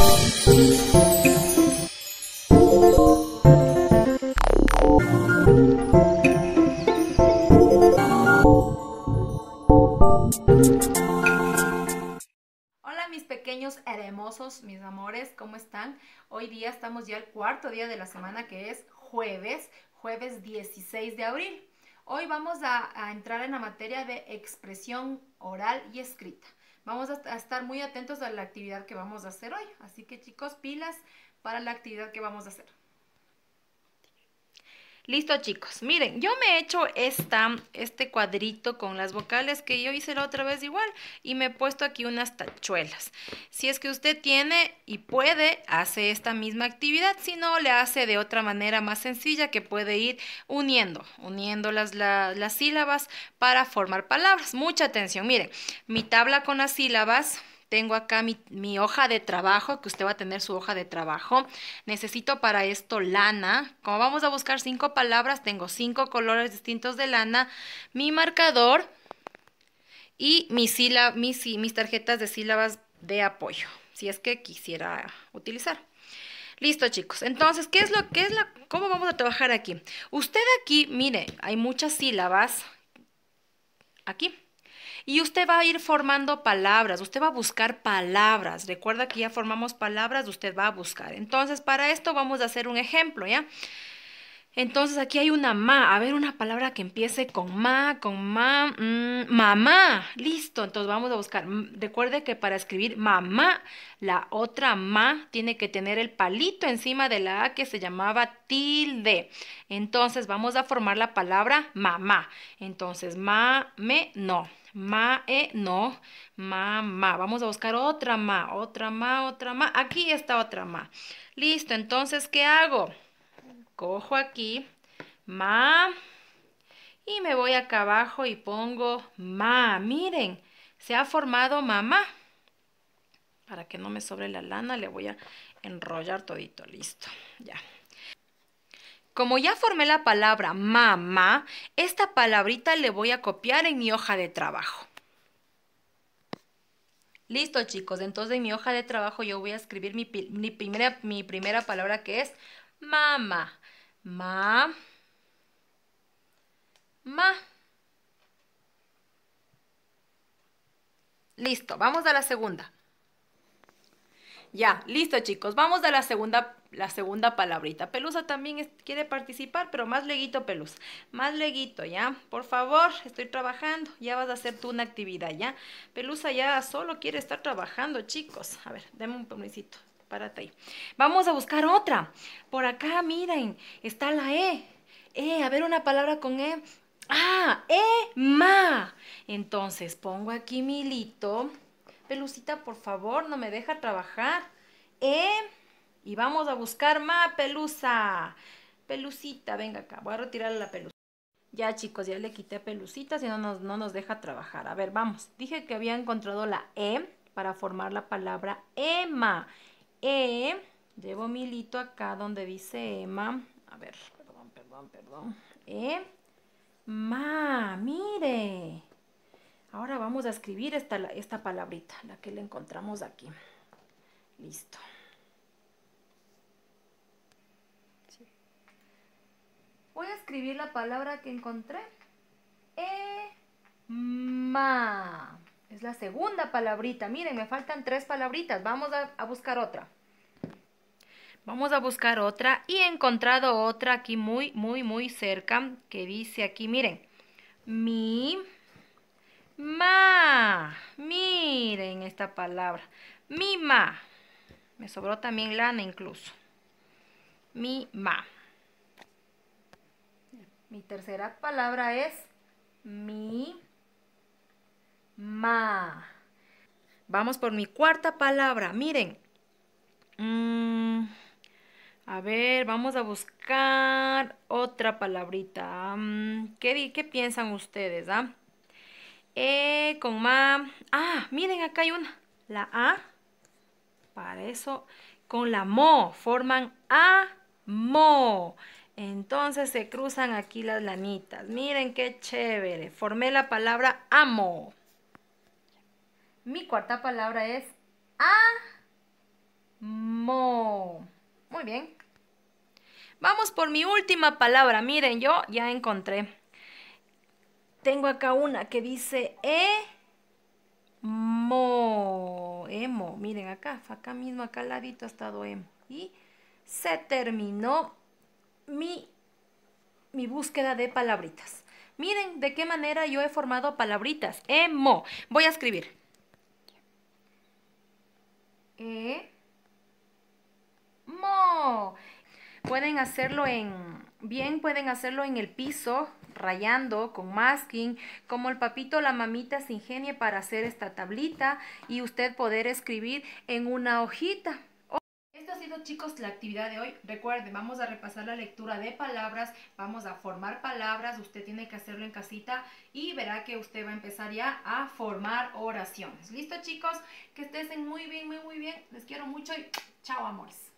Hola mis pequeños hermosos, mis amores, ¿cómo están? Hoy día estamos ya el cuarto día de la semana que es jueves, jueves 16 de abril. Hoy vamos a entrar en la materia de expresión oral y escrita. Vamos a estar muy atentos a la actividad que vamos a hacer hoy. Así que chicos, pilas para la actividad que vamos a hacer. Listo chicos, miren, yo me he hecho esta, este cuadrito con las vocales que yo hice la otra vez igual y me he puesto aquí unas tachuelas. Si es que usted tiene y puede, hace esta misma actividad, si no, le hace de otra manera más sencilla que puede ir uniendo, uniendo las, las sílabas para formar palabras. Mucha atención, miren, mi tabla con las sílabas tengo acá mi, hoja de trabajo, que usted va a tener su hoja de trabajo. Necesito para esto lana. Como vamos a buscar cinco palabras, tengo cinco colores distintos de lana. Mi marcador y mis, mis, mis tarjetas de sílabas de apoyo, si es que quisiera utilizar. Listo, chicos. Entonces, ¿qué es lo que es la cómo vamos a trabajar aquí? Usted aquí, mire, hay muchas sílabas aquí. Y usted va a ir formando palabras, usted va a buscar palabras. Recuerda que ya formamos palabras, usted va a buscar. Entonces, para esto vamos a hacer un ejemplo, ¿ya? Entonces aquí hay una ma. A ver, una palabra que empiece con ma, con ma, mmm, mamá. Listo, entonces vamos a buscar. Recuerde que para escribir mamá, la otra ma tiene que tener el palito encima de la A que se llamaba tilde. Entonces vamos a formar la palabra mamá. Entonces, ma, me, no. Ma, e, no. Mamá. Vamos a buscar otra ma, otra ma, otra ma. Aquí está otra ma. Listo, entonces, ¿qué hago? cojo aquí ma y me voy acá abajo y pongo ma. Miren, se ha formado mamá. Para que no me sobre la lana le voy a enrollar todito, listo, ya. Como ya formé la palabra mamá, esta palabrita le voy a copiar en mi hoja de trabajo. Listo chicos, entonces en mi hoja de trabajo yo voy a escribir mi, primera, mi primera palabra que es mamá ma, ma. Listo, vamos a la segunda. Ya, listo chicos, vamos a la segunda, la segunda palabrita. Pelusa también quiere participar, pero más leguito, Pelusa. Más leguito, ¿ya? Por favor, estoy trabajando, ya vas a hacer tú una actividad, ¿ya? Pelusa ya solo quiere estar trabajando, chicos. A ver, dame un permisito. Vamos a buscar otra. Por acá, miren, está la E. E, a ver una palabra con E. Ah, e ma. Entonces, pongo aquí mi lito. Pelucita, por favor, no me deja trabajar. E. Y vamos a buscar ma pelusa. Pelucita, venga acá. Voy a retirar la pelusa. Ya, chicos, ya le quité pelucita, si no nos, no nos deja trabajar. A ver, vamos. Dije que había encontrado la E para formar la palabra EMA. E, llevo mi hilito acá donde dice Emma, a ver, perdón, perdón, perdón, E, ma, mire. Ahora vamos a escribir esta, esta palabrita, la que le encontramos aquí. Listo. Voy a escribir la palabra que encontré. E ma. Es la segunda palabrita. Miren, me faltan tres palabritas. Vamos a, buscar otra. Vamos a buscar otra y he encontrado otra aquí muy, muy, muy cerca que dice aquí, miren, mi, ma, miren esta palabra, mi ma, me sobró también lana incluso, mi ma. Mi tercera palabra es mi ma. Vamos por mi cuarta palabra, miren. Mm, a ver, vamos a buscar otra palabrita. Mm, ¿Qué, piensan ustedes? Ah? Eh, con ma. Ah, miren, acá hay una. La A. Para eso, con la mo forman a mo. Entonces se cruzan aquí las lanitas. Miren qué chévere. Formé la palabra amo. Mi cuarta palabra es a-mo, Muy bien. Vamos por mi última palabra. Miren, yo ya encontré. Tengo acá una que dice emo. Emo. Miren acá, acá mismo, acá al ladito ha estado emo. Y se terminó mi, búsqueda de palabritas. Miren de qué manera yo he formado palabritas. Emo. Voy a escribir. hacerlo en, bien pueden hacerlo en el piso, rayando con masking, como el papito la mamita se ingenie para hacer esta tablita y usted poder escribir en una hojita. Esto ha sido chicos la actividad de hoy. Recuerden, vamos a repasar la lectura de palabras, vamos a formar palabras, usted tiene que hacerlo en casita y verá que usted va a empezar ya a formar oraciones. ¿Listo chicos? Que estén muy bien, muy, muy bien. Les quiero mucho y chao amores.